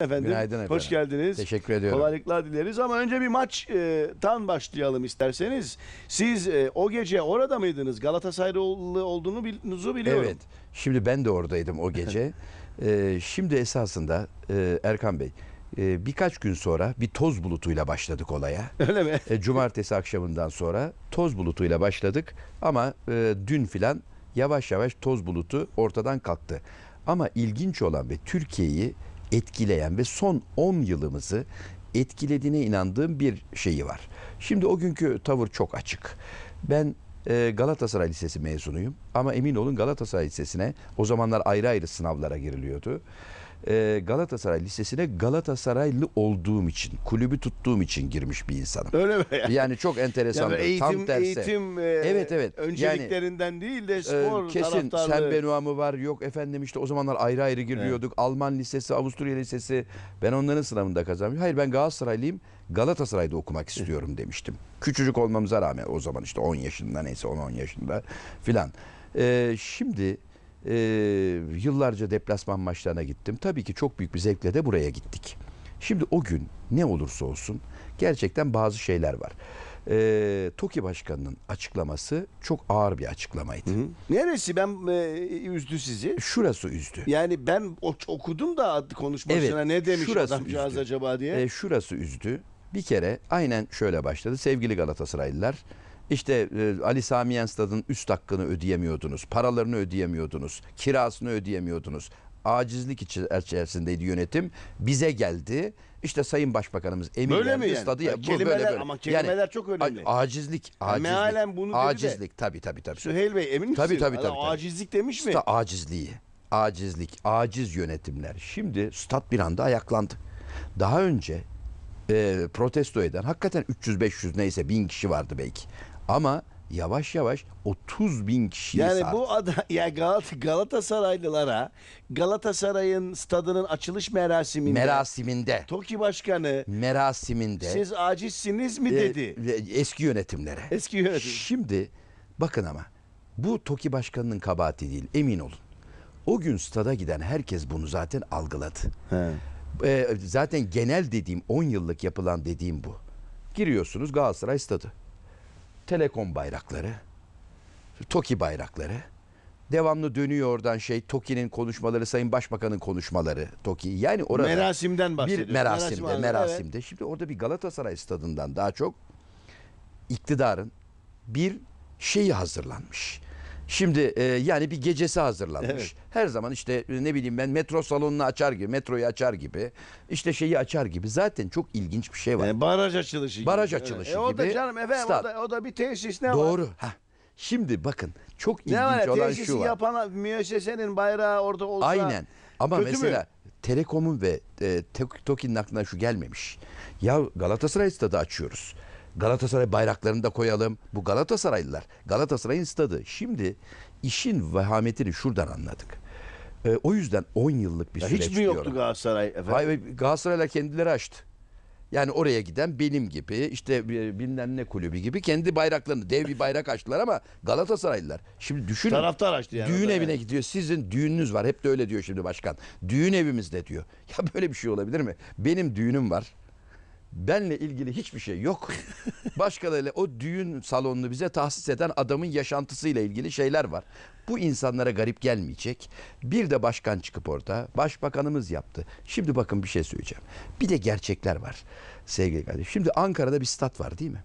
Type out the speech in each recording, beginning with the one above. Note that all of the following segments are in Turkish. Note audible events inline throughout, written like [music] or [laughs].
Efendim, Günaydın efendim. Hoş geldiniz. Teşekkür ediyorum. Kolaylıklar dileriz ama önce bir maçtan başlayalım isterseniz. Siz e, o gece orada mıydınız? Galatasaraylı olduğunuzu biliyorum. Evet. Şimdi ben de oradaydım o gece. [laughs] E, şimdi esasında e, Erkan Bey birkaç gün sonra bir toz bulutuyla başladık olaya. [laughs] Öyle mi? Cumartesi akşamından sonra toz bulutuyla başladık ama dün filan yavaş yavaş toz bulutu ortadan kalktı. Ama ilginç olan ve Türkiye'yi etkileyen ve son 10 yılımızı etkilediğine inandığım bir şeyi var. Şimdi o günkü tavır çok açık. Ben e, Galatasaray Lisesi mezunuyum ama emin olun Galatasaray Lisesi'ne o zamanlar ayrı ayrı sınavlara giriliyordu. Ee, Galatasaray Lisesi'ne Galatasaraylı olduğum için, kulübü tuttuğum için girmiş bir insanım. Öyle mi? Yani, yani çok enteresan. Yani eğitim, tam tersi. eğitim e, evet, evet. önceliklerinden yani, değil de e, spor e, Kesin sen benuamı var yok efendim işte o zamanlar ayrı ayrı giriyorduk. Evet. Alman Lisesi, Avusturya Lisesi ben onların sınavında kazanmıştım. Hayır ben Galatasaraylıyım. Galatasaray'da okumak istiyorum demiştim. Küçücük olmamıza rağmen o zaman işte 10 yaşında neyse 10-10 yaşında filan. Ee, şimdi e, yıllarca deplasman maçlarına gittim. Tabii ki çok büyük bir zevkle de buraya gittik. Şimdi o gün ne olursa olsun gerçekten bazı şeyler var. E, TOKİ Başkanı'nın açıklaması çok ağır bir açıklamaydı. Hı hı. Neresi ben e, üzdü sizi? Şurası üzdü. Yani ben o- okudum da konuşmasına Evet, ne demiş adamcağız acaba diye. E, şurası üzdü. Bir kere aynen şöyle başladı. Sevgili Galatasaraylılar işte e, Ali Sami Yenstad'ın üst hakkını ödeyemiyordunuz. Paralarını ödeyemiyordunuz. Kirasını ödeyemiyordunuz. Acizlik içerisindeydi yönetim. Bize geldi. İşte Sayın Başbakanımız Emin Böyle mi yani? Stadı, ya, bu, kelimeler, böyle, böyle. Ama kelimeler yani, çok önemli. Acizlik, acizlik. Mealen bunu Acizlik, tabi tabi tabi. tabii. Süheyl Bey emin tabii, misin? Tabi tabi tabi. Acizlik demiş mi? Usta acizliği, acizlik, aciz yönetimler. Şimdi stat bir anda ayaklandı. Daha önce e, protesto eden hakikaten 300-500 neyse bin kişi vardı belki. Ama yavaş yavaş 30 bin kişi. Yani sardı. bu ada [laughs] ya Galata, Galatasaraylılara Galatasaray'ın stadının açılış merasiminde merasiminde Toki başkanı merasiminde siz acizsiniz mi ee, dedi. e, eski yönetimlere. Eski yönetim. Şimdi bakın ama bu Toki başkanının kabahati değil emin olun. O gün stada giden herkes bunu zaten algıladı. He. E, zaten genel dediğim 10 yıllık yapılan dediğim bu. Giriyorsunuz Galatasaray stadı. Telekom bayrakları, TOKİ bayrakları. Devamlı dönüyor oradan şey TOKİ'nin konuşmaları, Sayın Başbakan'ın konuşmaları TOKİ. Yani orada merasimden bahsediyoruz. Bir merasimde, Merasim merasimde. Evet. Şimdi orada bir Galatasaray stadından daha çok iktidarın bir şeyi hazırlanmış. Şimdi e, yani bir gecesi hazırlanmış. Evet. Her zaman işte e, ne bileyim ben metro salonunu açar gibi, metroyu açar gibi, işte şeyi açar gibi. Zaten çok ilginç bir şey var. Yani baraj açılışı gibi. Baraj açılışı evet. gibi. E o da canım efendim stat. o da, o da bir tesis ne Doğru. var? Doğru. Şimdi bakın çok ilginç var, olan şu var. yapan müessesenin bayrağı orada olsa. Aynen. Ama kötü mesela mü? Telekom'un ve e, Toki'nin aklına şu gelmemiş. Ya Galatasaray stadı açıyoruz. Galatasaray bayraklarını da koyalım. Bu Galatasaraylılar. Galatasaray'ın stadı. Şimdi işin vehametini şuradan anladık. E, o yüzden 10 yıllık bir ya süreç Hiç mi şey yoktu diyorum. Galatasaray? Efendim? Hayır, Galatasaraylar kendileri açtı. Yani oraya giden benim gibi işte bilmem ne kulübü gibi kendi bayraklarını dev bir bayrak açtılar ama Galatasaraylılar. Şimdi düşünün. Taraftar açtı yani. Düğün evine yani. gidiyor. Sizin düğününüz var. Hep de öyle diyor şimdi başkan. Düğün evimizde diyor. [laughs] Ya böyle bir şey olabilir mi? Benim düğünüm var. Benle ilgili hiçbir şey yok. [laughs] Başkalarıyla o düğün salonunu bize tahsis eden adamın yaşantısıyla ilgili şeyler var. Bu insanlara garip gelmeyecek. Bir de başkan çıkıp orada başbakanımız yaptı. Şimdi bakın bir şey söyleyeceğim. Bir de gerçekler var sevgili kardeşim. Şimdi Ankara'da bir stat var değil mi?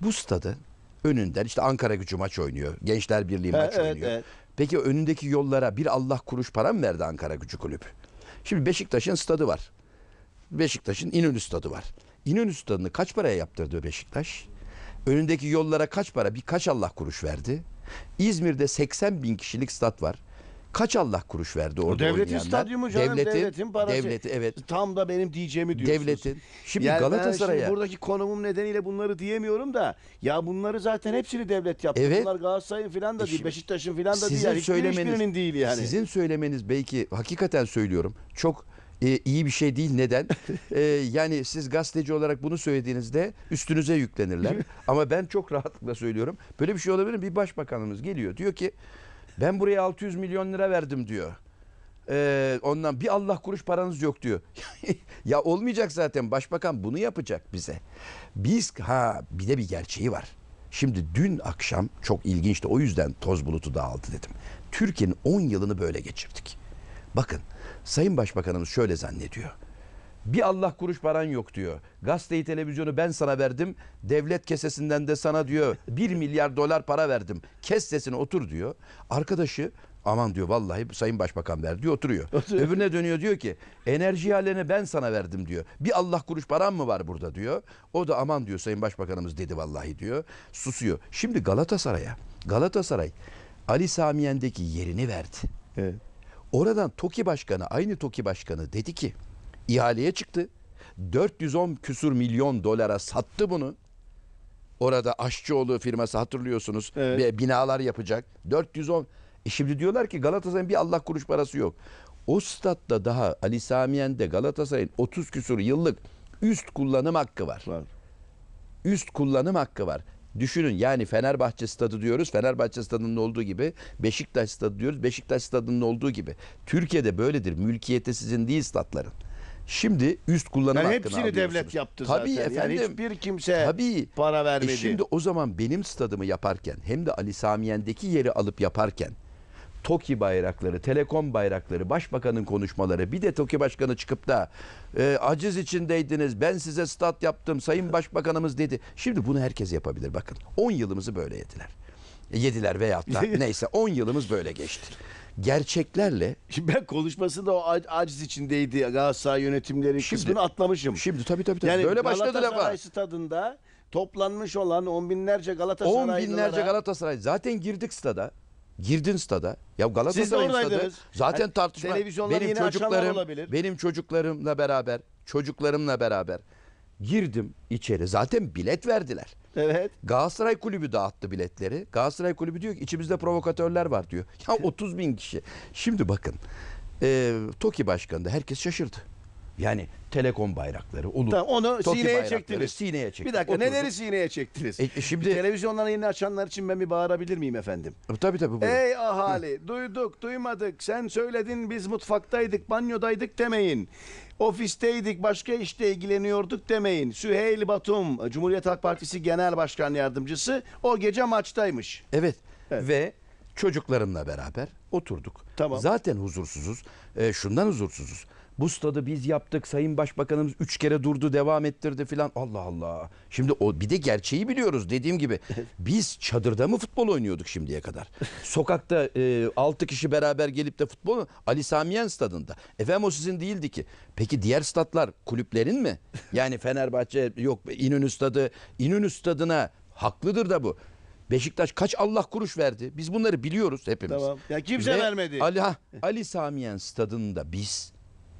Bu stadın önünden işte Ankara gücü maç oynuyor. Gençler Birliği maç evet, oynuyor. Evet. Peki önündeki yollara bir Allah kuruş para mı verdi Ankara gücü kulübü? Şimdi Beşiktaş'ın stadı var. Beşiktaş'ın İnönü stadı var. İnönü Stadı'nı kaç paraya yaptırdı Beşiktaş? Önündeki yollara kaç para? bir kaç Allah kuruş verdi. İzmir'de 80 bin kişilik stat var. Kaç Allah kuruş verdi orada devletin oynayanlar? stadyumu canım devletin, devletin parası. Devleti, evet. Tam da benim diyeceğimi diyorsunuz. Devletin. Şimdi yani Galatasaray'a. Şimdi buradaki konumum nedeniyle bunları diyemiyorum da ya bunları zaten hepsini devlet yaptı. Evet. Bunlar Galatasaray'ın filan da e değil, Beşiktaş'ın filan da sizin değil. Yani. söylemeniz, değil yani. Sizin söylemeniz belki hakikaten söylüyorum çok e, iyi bir şey değil. Neden? [laughs] E, yani siz gazeteci olarak bunu söylediğinizde üstünüze yüklenirler. [laughs] Ama ben çok rahatlıkla söylüyorum. Böyle bir şey olabilir mi? Bir başbakanımız geliyor. Diyor ki ben buraya 600 milyon lira verdim diyor. Ee, ondan bir Allah kuruş paranız yok diyor. [laughs] ya olmayacak zaten başbakan bunu yapacak bize. Biz ha bir de bir gerçeği var. Şimdi dün akşam çok ilginçti o yüzden toz bulutu dağıldı dedim. Türkiye'nin 10 yılını böyle geçirdik. Bakın Sayın Başbakanımız şöyle zannediyor. Bir Allah kuruş paran yok diyor. Gazeteyi televizyonu ben sana verdim. Devlet kesesinden de sana diyor 1 milyar dolar para verdim. Kes sesini otur diyor. Arkadaşı aman diyor vallahi Sayın Başbakan verdi. diyor oturuyor. [laughs] oturuyor. Öbürüne dönüyor diyor ki enerji halini ben sana verdim diyor. Bir Allah kuruş paran mı var burada diyor. O da aman diyor Sayın Başbakanımız dedi vallahi diyor. Susuyor. Şimdi Galatasaray'a Galatasaray Ali Samiyen'deki yerini verdi. Evet. Oradan TOKİ Başkanı, aynı TOKİ Başkanı dedi ki ihaleye çıktı. 410 küsur milyon dolara sattı bunu. Orada Aşçıoğlu firması hatırlıyorsunuz. Evet. binalar yapacak. 410. E şimdi diyorlar ki Galatasaray'ın bir Allah kuruş parası yok. O statta daha Ali Samiyen'de Galatasaray'ın 30 küsur yıllık üst kullanım hakkı var. var. Üst kullanım hakkı var. Düşünün yani Fenerbahçe stadı diyoruz. Fenerbahçe stadının olduğu gibi Beşiktaş stadı diyoruz. Beşiktaş stadının olduğu gibi. Türkiye'de böyledir. Mülkiyete sizin değil stadların. Şimdi üst kullanım yani hakkını hepsini devlet yaptı tabii zaten. Efendim, yani hiçbir kimse tabii, para e vermedi. E şimdi o zaman benim stadımı yaparken hem de Ali Samiyen'deki yeri alıp yaparken TOKİ bayrakları, Telekom bayrakları, Başbakan'ın konuşmaları. Bir de TOKİ Başkanı çıkıp da e, aciz içindeydiniz, ben size stat yaptım, Sayın Başbakanımız dedi. Şimdi bunu herkes yapabilir bakın. 10 yılımızı böyle yediler. Yediler veyahut da [laughs] neyse 10 yılımız böyle geçti gerçeklerle Şimdi ben konuşmasında o aciz içindeydi Galatasaray yönetimleri Şimdi- kısmını atlamışım. şimdi tabii tabii tabii böyle başladı lafa. Galatasaray stadında toplanmış olan on binlerce 10 On binlerce Galatasaray zaten girdik stada. Girdin stada. Ya Galatasaray'ın stadı zaten yani tartışma. Benim çocuklarım, benim çocuklarımla beraber, çocuklarımla beraber girdim içeri. Zaten bilet verdiler. Evet. Galatasaray Kulübü dağıttı biletleri. Galatasaray Kulübü diyor ki içimizde provokatörler var diyor. Ya 30 [laughs] bin kişi. Şimdi bakın. E, TOKİ Başkanı da herkes şaşırdı. Yani Telekom bayrakları, olur. Tamam onu sineye bayrakları, çektiniz. sineye çektik. Bir dakika Oturduk. neleri sineye çektiniz? E, e şimdi- Televizyonların yeni açanlar için ben bir bağırabilir miyim efendim? E, tabii tabii. buyurun. Ey ahali duyduk duymadık sen söyledin biz mutfaktaydık banyodaydık demeyin. Ofisteydik başka işte ilgileniyorduk demeyin. Süheyl Batum Cumhuriyet Halk Partisi Genel Başkan Yardımcısı o gece maçtaymış. Evet. Evet. Ve çocuklarımla beraber oturduk. Tamam. Zaten huzursuzuz. E, şundan huzursuzuz. Bu stadı biz yaptık. Sayın Başbakanımız üç kere durdu, devam ettirdi filan. Allah Allah. Şimdi o bir de gerçeği biliyoruz dediğim gibi. [laughs] Biz çadırda mı futbol oynuyorduk şimdiye kadar? Sokakta e, 6 kişi beraber gelip de futbol Ali Samiyen stadında. Efendim o sizin değildi ki. Peki diğer statlar kulüplerin mi? Yani Fenerbahçe yok İnönü stadı. İnönü stadına haklıdır da bu. Beşiktaş kaç Allah kuruş verdi? Biz bunları biliyoruz hepimiz. Tamam. Ya kimse Ve vermedi. Ali, ha, Ali Samiyen stadında biz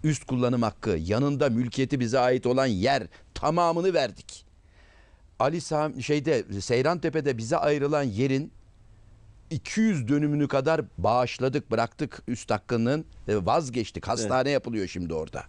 üst kullanım hakkı, yanında mülkiyeti bize ait olan yer tamamını verdik. Ali Sami şeyde Seyran Tepe'de bize ayrılan yerin 200 dönümünü kadar bağışladık, bıraktık üst hakkının vazgeçtik. Hastane evet. yapılıyor şimdi orada.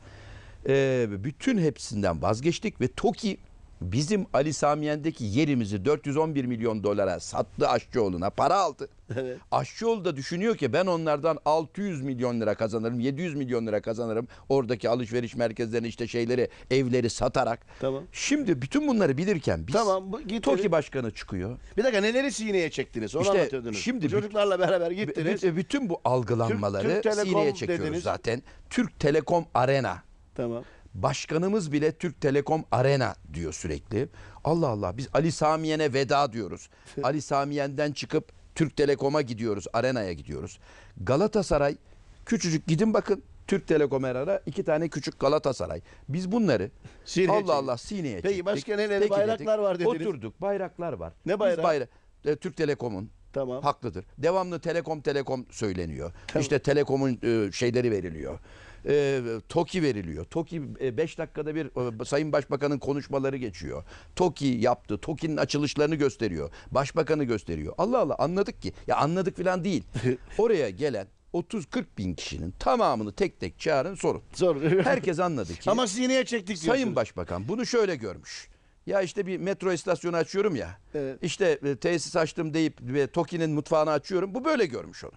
Ee, bütün hepsinden vazgeçtik ve TOKİ bizim Ali Samiyen'deki yerimizi 411 milyon dolara sattı Aşçıoğlu'na para aldı. Evet. Aşçıoğlu da düşünüyor ki ben onlardan 600 milyon lira kazanırım, 700 milyon lira kazanırım. Oradaki alışveriş merkezlerini işte şeyleri, evleri satarak. Tamam. Şimdi bütün bunları bilirken biz tamam, bu, TOKİ Başkanı çıkıyor. Bir dakika neleri sineye çektiniz? Onu işte anlatıyordunuz. Şimdi Çocuklarla beraber gittiniz. Bütün bu algılanmaları Türk, Türk sineye çekiyoruz dediniz. zaten. Türk Telekom Arena. Tamam. Başkanımız bile Türk Telekom Arena diyor sürekli. Allah Allah biz Ali Samiyen'e veda diyoruz. Ali Samiyen'den çıkıp Türk Telekom'a gidiyoruz, Arena'ya gidiyoruz. Galatasaray küçücük gidin bakın Türk Telekom Arena iki tane küçük Galatasaray. Biz bunları [laughs] sineye Allah Allah sineye çektik. Peki başka neleri bayraklar var dediniz. Oturduk bayraklar var. Ne bayrağı? Biz bayra e, Türk Telekom'un Tamam. Haklıdır. Devamlı Telekom Telekom söyleniyor. Tamam. İşte Telekom'un e, şeyleri veriliyor e, TOKİ veriliyor. TOKİ 5 e, dakikada bir e, Sayın Başbakan'ın konuşmaları geçiyor. TOKİ yaptı. TOKİ'nin açılışlarını gösteriyor. Başbakanı gösteriyor. Allah Allah anladık ki. Ya anladık falan değil. [laughs] Oraya gelen 30-40 bin kişinin tamamını tek tek çağırın sorun. Zor. [laughs] Herkes anladı ki. Ama sineye çektik diyorsunuz. Sayın Başbakan bunu şöyle görmüş. Ya işte bir metro istasyonu açıyorum ya. Evet. İşte e, tesis açtım deyip ve TOKİ'nin mutfağını açıyorum. Bu böyle görmüş onu.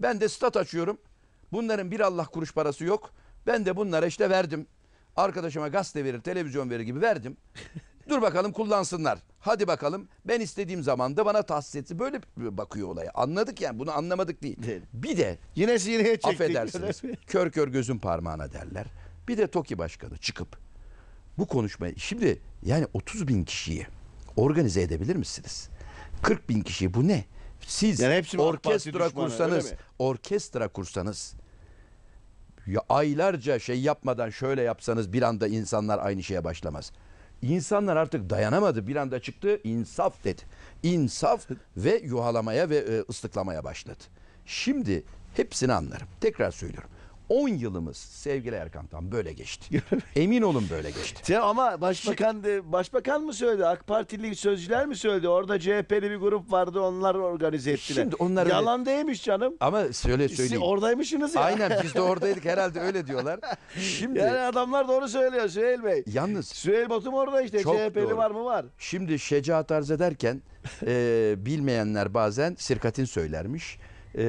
Ben de stat açıyorum. Bunların bir Allah kuruş parası yok. Ben de bunlara işte verdim. Arkadaşıma gazete verir, televizyon verir gibi verdim. [laughs] Dur bakalım kullansınlar. Hadi bakalım ben istediğim zaman da bana tahsis etsin. Böyle bakıyor olaya. Anladık yani bunu anlamadık değil. Bir de yine sineye çektik. Affedersiniz. [laughs] kör kör gözün parmağına derler. Bir de TOKİ Başkanı çıkıp bu konuşmayı şimdi yani 30 bin kişiyi organize edebilir misiniz? 40 bin kişi bu ne? siz yani hepsi orkestra düşmanı, kursanız, orkestra kursanız ya aylarca şey yapmadan şöyle yapsanız bir anda insanlar aynı şeye başlamaz. İnsanlar artık dayanamadı. Bir anda çıktı insaf dedi. İnsaf ve yuhalamaya ve e, ıslıklamaya başladı. Şimdi hepsini anlarım. Tekrar söylüyorum. 10 yılımız sevgili Erkan tam böyle geçti. [laughs] Emin olun böyle geçti. Ya ama başbakan de, başbakan mı söyledi? AK Partili sözcüler mi söyledi? Orada CHP'li bir grup vardı onlar organize ettiler. Şimdi onlar öyle- değilmiş canım. Ama söyle Siz söyleyeyim. oradaymışsınız ya. Aynen biz de [laughs] oradaydık herhalde öyle diyorlar. Şimdi Yani adamlar doğru söylüyor Süheyl Bey. yalnız Süheyl Batum orada işte Çok CHP'li doğru. var mı var. şimdi şecaat arz ederken e, bilmeyenler bazen sirkatin söylermiş e,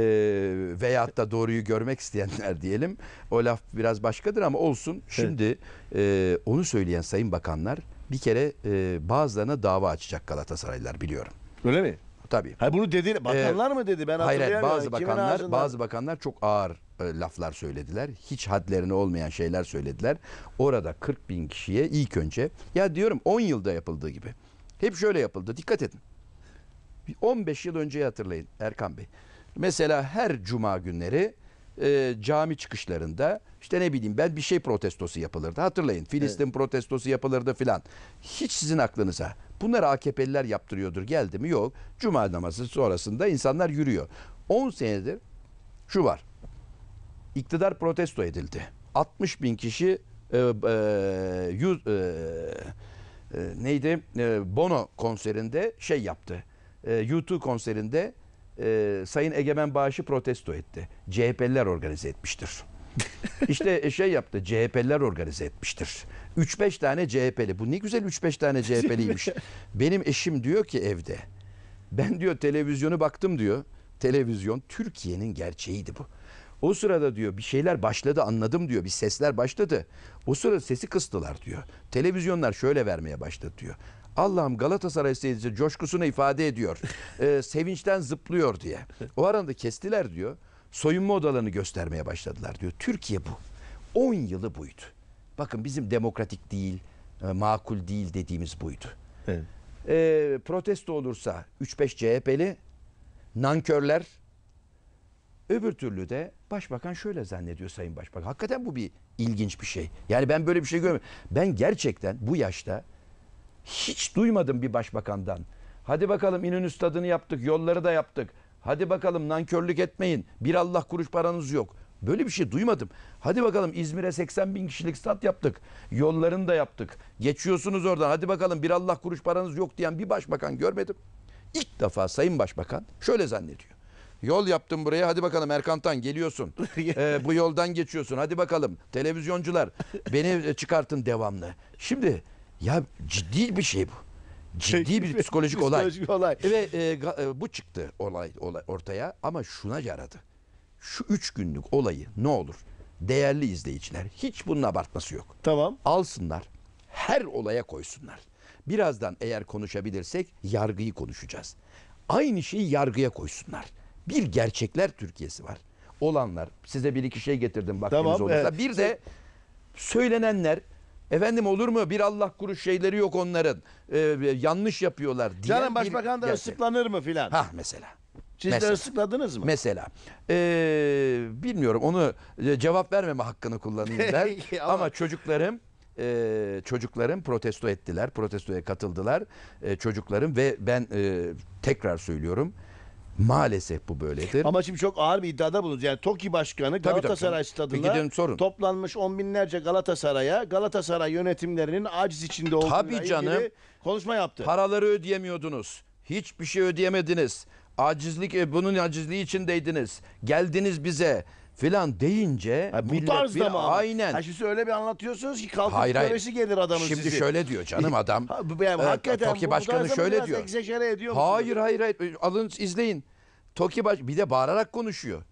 veyahut da doğruyu görmek isteyenler [laughs] diyelim. O laf biraz başkadır ama olsun. Şimdi e, onu söyleyen sayın bakanlar bir kere e, bazılarına dava açacak Galatasaraylılar biliyorum. Öyle mi? Tabii. Hayır bunu dedi ee, bakanlar ee, mı dedi? Ben hayır, bazı bakanlar ağzından? bazı bakanlar çok ağır e, laflar söylediler. Hiç hadlerine olmayan şeyler söylediler. Orada 40 bin kişiye ilk önce ya diyorum 10 yılda yapıldığı gibi. Hep şöyle yapıldı. Dikkat edin. 15 yıl önceyi hatırlayın Erkan Bey. Mesela her cuma günleri e, cami çıkışlarında işte ne bileyim ben bir şey protestosu yapılırdı. Hatırlayın Filistin evet. protestosu yapılırdı filan. Hiç sizin aklınıza bunları AKP'liler yaptırıyordur geldi mi? Yok. Cuma namazı sonrasında insanlar yürüyor. 10 senedir şu var. İktidar protesto edildi. 60 bin kişi e, e, 100, e, e, neydi? E, Bono konserinde şey yaptı. E, U2 konserinde e, Sayın Egemen Bağış'ı protesto etti. CHP'liler organize etmiştir. [laughs] İşte e, şey yaptı CHP'liler organize etmiştir. 3-5 tane CHP'li. Bu ne güzel 3-5 tane CHP'liymiş. [laughs] Benim eşim diyor ki evde. Ben diyor televizyonu baktım diyor. Televizyon Türkiye'nin gerçeğiydi bu. O sırada diyor bir şeyler başladı anladım diyor. Bir sesler başladı. O sırada sesi kıstılar diyor. Televizyonlar şöyle vermeye başladı diyor. Allah'ım Galatasaray seyircisi coşkusunu ifade ediyor. [laughs] Ee, sevinçten zıplıyor diye. O aranda kestiler diyor. Soyunma odalarını göstermeye başladılar diyor. Türkiye bu. 10 yılı buydu. Bakın bizim demokratik değil, e, makul değil dediğimiz buydu. Evet. Ee, protesto olursa 3-5 CHP'li, nankörler, öbür türlü de başbakan şöyle zannediyor Sayın Başbakan. Hakikaten bu bir ilginç bir şey. Yani ben böyle bir şey görmüyorum. Ben gerçekten bu yaşta hiç duymadım bir başbakandan. Hadi bakalım İnönü stadını yaptık, yolları da yaptık. Hadi bakalım nankörlük etmeyin. Bir Allah kuruş paranız yok. Böyle bir şey duymadım. Hadi bakalım İzmir'e 80 bin kişilik stat yaptık. Yollarını da yaptık. Geçiyorsunuz oradan. Hadi bakalım bir Allah kuruş paranız yok diyen bir başbakan görmedim. İlk defa Sayın Başbakan şöyle zannediyor. Yol yaptım buraya hadi bakalım Erkan'tan geliyorsun. [laughs] ee, bu yoldan geçiyorsun hadi bakalım televizyoncular beni e, çıkartın devamlı. Şimdi ya ciddi bir şey bu. Ciddi bir psikolojik olay. Psikolojik olay. Ve e, e, bu çıktı olay, olay ortaya ama şuna yaradı. Şu üç günlük olayı ne olur değerli izleyiciler hiç bunun abartması yok. Tamam. Alsınlar her olaya koysunlar. Birazdan eğer konuşabilirsek yargıyı konuşacağız. Aynı şeyi yargıya koysunlar. Bir gerçekler Türkiye'si var. Olanlar size bir iki şey getirdim vaktiniz tamam, olursa. Evet. Bir de şey- söylenenler Efendim olur mu? Bir Allah kuruş şeyleri yok onların. Ee, yanlış yapıyorlar diye. Canım başbakan da gerçek. ıslıklanır mı filan? Ha mesela. Siz mesela, de ıslıkladınız mı? Mesela. Ee, bilmiyorum onu e, cevap vermeme hakkını kullanayım ben. [laughs] Ama, Ama çocuklarım ee, çocuklarım protesto ettiler. Protestoya katıldılar ee, çocuklarım ve ben e, tekrar söylüyorum Maalesef bu böyledir. Ama şimdi çok ağır bir iddiada bulundu. Yani TOKİ Başkanı Galatasaray stadında toplanmış on binlerce Galatasaray'a Galatasaray yönetimlerinin aciz içinde olduğuna tabii canım, ilgili konuşma yaptı. Paraları ödeyemiyordunuz. Hiçbir şey ödeyemediniz. Acizlik e, bunun acizliği içindeydiniz. Geldiniz bize filan deyince ha, bu tarzda mı? ama? Aynen. Ha, şimdi öyle bir anlatıyorsunuz ki kalkıp hayır, hayır. gelir adamın Şimdi sizi. şöyle diyor canım adam. ha, yani, hakikaten Toki bu Başkanı şöyle diyor. ediyor Hayır hayır hayır. Alın izleyin. Toki baş bir de bağırarak konuşuyor.